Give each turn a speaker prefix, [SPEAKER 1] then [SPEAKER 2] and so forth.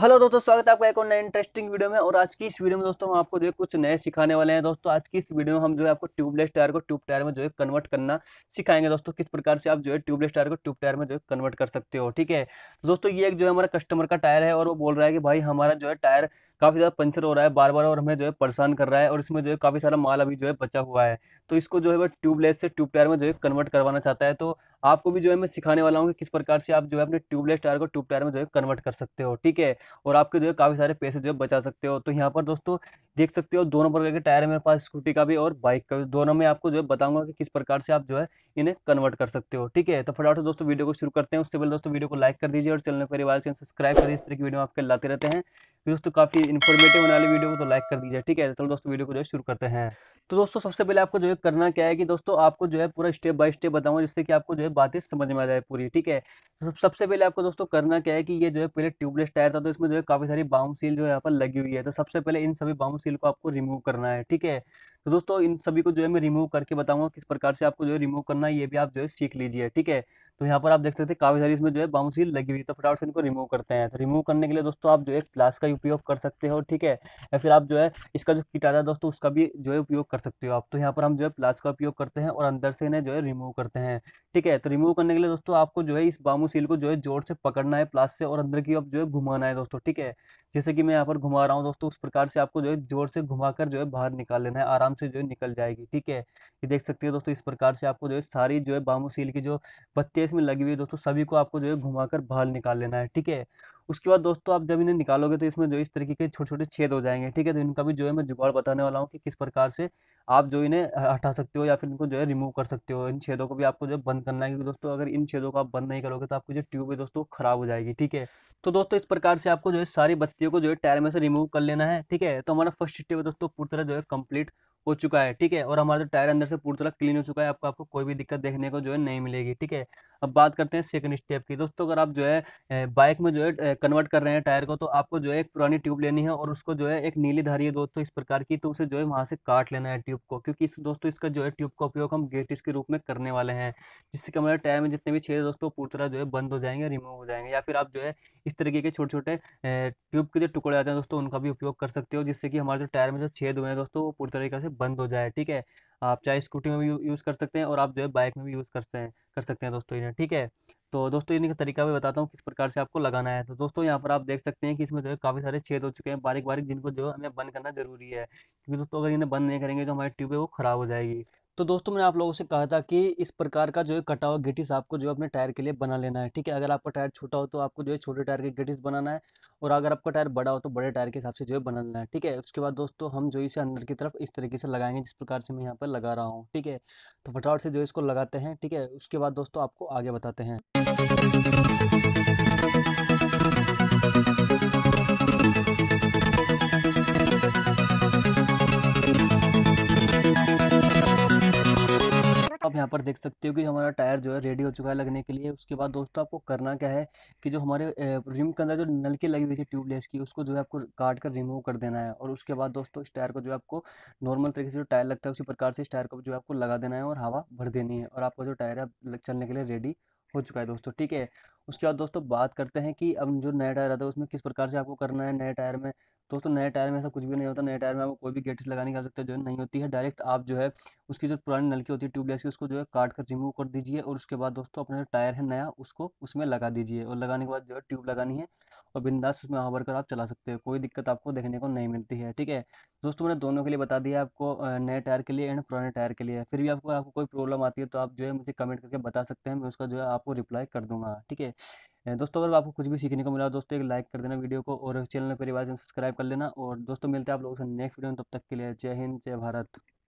[SPEAKER 1] hello दोस्तों स्वागत है आपका एक और नए इंटरेस्टिंग वीडियो में और आज की इस वीडियो में दोस्तों हम आपको जो है कुछ नए सिखाने वाले हैं दोस्तों आज की इस वीडियो में हम जो है आपको ट्यूबलेस टायर को ट्यूब टायर में जो है कन्वर्ट करना सिखाएंगे दोस्तों किस प्रकार से आप जो है ट्यूबलेस टायर को ट्यूब टायर में जो है कन्वर्ट कर सकते हो ठीक है दोस्तों ये एक जो है हमारा कस्टमर का टायर है और वो बोल रहा है कि भाई हमारा जो है टायर काफ़ी ज़्यादा पंचर हो रहा है बार बार और हमें जो है परेशान कर रहा है और इसमें जो है काफ़ी सारा माल अभी जो है बचा हुआ है तो इसको जो है वह ट्यूबलेस से ट्यूब टायर में जो है कन्वर्ट करवाना चाहता है तो आपको भी जो है मैं सिखाने वाला हूँ कि किस प्रकार से आप जो है अपने ट्यूबलेस टायर को ट्यूब टायर में जो है कन्वर्ट कर सकते हो ठीक है और आपके जो है काफ़ी सारे पैसे जो है बचा सकते हो तो यहाँ पर दोस्तों देख सकते हो दोनों प्रकार के टायर है मेरे पास स्कूटी का भी और बाइक का भी दोनों में आपको जो है बताऊंगा कि किस प्रकार से आप जो है इन्हें कन्वर्ट कर सकते हो ठीक है तो फटाफट दोस्तों वीडियो को शुरू करते हैं उससे पहले दोस्तों वीडियो को लाइक कर दीजिए और चैनल पर परिवार चैनल सब्सक्राइब करिए इस तरह की वीडियो आपके लाते रहते हैं दोस्तों काफी इन्फॉर्मेटिव होने वाली वीडियो को तो लाइक कर दीजिए ठीक है चलो दोस्तों वीडियो को जो है शुरू करते हैं तो दोस्तों सबसे पहले आपको जो है करना क्या है कि दोस्तों आपको जो है पूरा स्टेप बाय स्टेप बताऊंगा जिससे कि आपको जो है बातें समझ में आ जाए पूरी ठीक है तो सबसे पहले आपको दोस्तों करना क्या है कि ये जो है पहले ट्यूबलेस टायर था तो इसमें जो है काफी सारी बाउम सील जो है यहाँ पर लगी हुई है तो सबसे पहले इन सभी बाउम सील को आपको रिमूव करना है ठीक है तो दोस्तों इन सभी को जो है मैं रिमूव करके बताऊंगा किस प्रकार से आपको जो है रिमूव करना है ये भी आप जो है सीख लीजिए ठीक है तो यहाँ पर आप देख सकते हैं काफ़ी सारी इसमें जो है बाउंसिल लगी हुई तो फटाफट से इनको रिमूव करते हैं तो रिमूव करने के लिए दोस्तों आप जो है प्लास का उपयोग कर सकते हो ठीक है या फिर आप जो है इसका जो किट आता है दोस्तों उसका भी जो है उपयोग कर सकते हो आप तो यहाँ पर हम जो है प्लास का उपयोग करते हैं और अंदर से इन्हें जो है रिमूव करते हैं ठीक है तो रिमूव करने के लिए दोस्तों आपको जो है इस बामू को जो है जोर से पकड़ना है प्लास से और अंदर की आप जो है घुमाना है दोस्तों ठीक है जैसे कि मैं यहाँ पर घुमा रहा हूँ दोस्तों उस प्रकार से आपको जो है जोर से घुमाकर जो है बाहर निकाल लेना है आराम से जो है निकल जाएगी ठीक है ये देख सकते हैं दोस्तों इस प्रकार से आपको जो है सारी जो है बामू की जो बत्ती रेस में लगी हुई है दोस्तों सभी को आपको जो है घुमाकर बाहर निकाल लेना है ठीक है उसके बाद दोस्तों आप जब इन्हें निकालोगे तो इसमें जो इस तरीके के छोटे छोटे छेद हो जाएंगे ठीक है तो इनका भी जो है मैं जुगाड़ बताने वाला हूँ कि किस प्रकार से आप जो इन्हें हटा सकते हो या फिर इनको जो है रिमूव कर सकते हो इन छेदों को भी आपको जो है बंद करना है क्योंकि दोस्तों अगर इन छेदों को आप बंद नहीं करोगे तो आपकी जो ट्यूब है दोस्तों खराब हो जाएगी ठीक है तो दोस्तों इस प्रकार से आपको जो है सारी बत्तियों को जो है टायर में से रिमूव कर लेना है ठीक है तो हमारा फर्स्ट स्टेप दोस्तों पूरी तरह जो है कम्प्लीट हो चुका है ठीक है और हमारा जो टायर अंदर से पूरी तरह क्लीन हो चुका है आपको आपको कोई भी दिक्कत देखने को जो है नहीं मिलेगी ठीक है अब बात करते हैं सेकंड स्टेप की दोस्तों अगर आप जो है बाइक में जो है कन्वर्ट कर रहे हैं टायर को तो आपको जो है एक पुरानी ट्यूब लेनी है और उसको जो है एक नीली धारी है दोस्तों इस प्रकार की तो उसे जो है वहाँ से काट लेना है ट्यूब को क्योंकि इस दोस्तों इसका जो है ट्यूब का उपयोग हम गेटिस के रूप में करने वाले हैं जिससे कि हमारे टायर में जितने भी छेद दोस्तों पूरी तरह जो है बंद हो जाएंगे रिमूव हो जाएंगे या फिर आप जो है इस तरीके के छोटे छोटे ट्यूब के जो टुकड़े आते हैं दोस्तों उनका भी उपयोग कर सकते हो जिससे कि हमारे जो टायर में जो छेद हुए हैं दोस्तों वो पूरी तरीके से बंद हो जाए ठीक है आप चाहे स्कूटी में भी यूज़ कर सकते हैं और आप जो है बाइक में भी यूज़ करते हैं कर सकते हैं दोस्तों इन्हें ठीक है तो दोस्तों इन्हें का तरीका भी बताता हूँ किस प्रकार से आपको लगाना है तो दोस्तों यहाँ पर आप देख सकते हैं कि इसमें जो है काफ़ी सारे छेद हो चुके हैं बारीक बारीक जिनको जो है हमें बंद करना जरूरी है क्योंकि दोस्तों अगर इन्हें बंद नहीं करेंगे जो तो हमारी ट्यूब है वो खराब हो जाएगी तो दोस्तों मैंने आप लोगों से कहा था कि इस प्रकार का जो है कटा हुआ गिटिस आपको जो है अपने टायर के लिए बना लेना है ठीक है अगर आपका टायर छोटा हो तो आपको जो है छोटे टायर के गिटिस बनाना है और अगर आपका टायर बड़ा हो तो बड़े टायर के हिसाब से जो है बना लेना है ठीक है उसके बाद दोस्तों हम जो इसे अंदर की तरफ इस तरीके से लगाएंगे जिस प्रकार से मैं यहाँ पर लगा रहा हूँ ठीक है तो फटाफट से जो इसको लगाते हैं ठीक है उसके बाद दोस्तों आपको आगे बताते हैं यहाँ पर देख सकते हो कि हमारा टायर जो है रेडी हो चुका है लगने के लिए उसके बाद दोस्तों आपको करना क्या है कि जो हमारे रिम के अंदर जो नलके लगी हुई थी ट्यूबलेस की उसको जो है आपको काट कर रिमूव कर देना है और उसके बाद दोस्तों इस टायर को जो है आपको नॉर्मल तरीके से जो टायर लगता है उसी प्रकार से इस टायर को जो आपको लगा देना है और हवा भर देनी है और आपका जो टायर है चलने के लिए रेडी हो चुका है दोस्तों ठीक है उसके बाद दोस्तों बात करते हैं कि अब जो नया टायर आता है उसमें किस प्रकार से आपको करना है नए टायर में दोस्तों नए टायर में ऐसा कुछ भी नहीं होता नए टायर में आपको कोई भी गेट्स लगाने की आवश्यकता जो है नहीं होती है डायरेक्ट आप जो है उसकी जो पुरानी नलकी होती है ट्यूबलेस की उसको जो है काट कर रिमूव कर दीजिए और उसके बाद दोस्तों अपना जो टायर है नया उसको उसमें लगा दीजिए और लगाने के बाद जो है ट्यूब लगानी है और तो बिंदास उसमें होवर कर आप चला सकते हो कोई दिक्कत आपको देखने को नहीं मिलती है ठीक है दोस्तों मैंने दोनों के लिए बता दिया आपको नए टायर के लिए एंड पुराने टायर के लिए फिर भी आपको आपको कोई प्रॉब्लम आती है तो आप जो है मुझे कमेंट करके बता सकते हैं मैं उसका जो है आपको रिप्लाई कर दूंगा ठीक है दोस्तों अगर आपको कुछ भी सीखने को मिला दोस्तों एक लाइक कर देना वीडियो को और चैनल पर रिवाज सब्सक्राइब कर लेना और दोस्तों मिलते हैं आप लोगों से नेक्स्ट वीडियो में तब तक के लिए जय हिंद जय भारत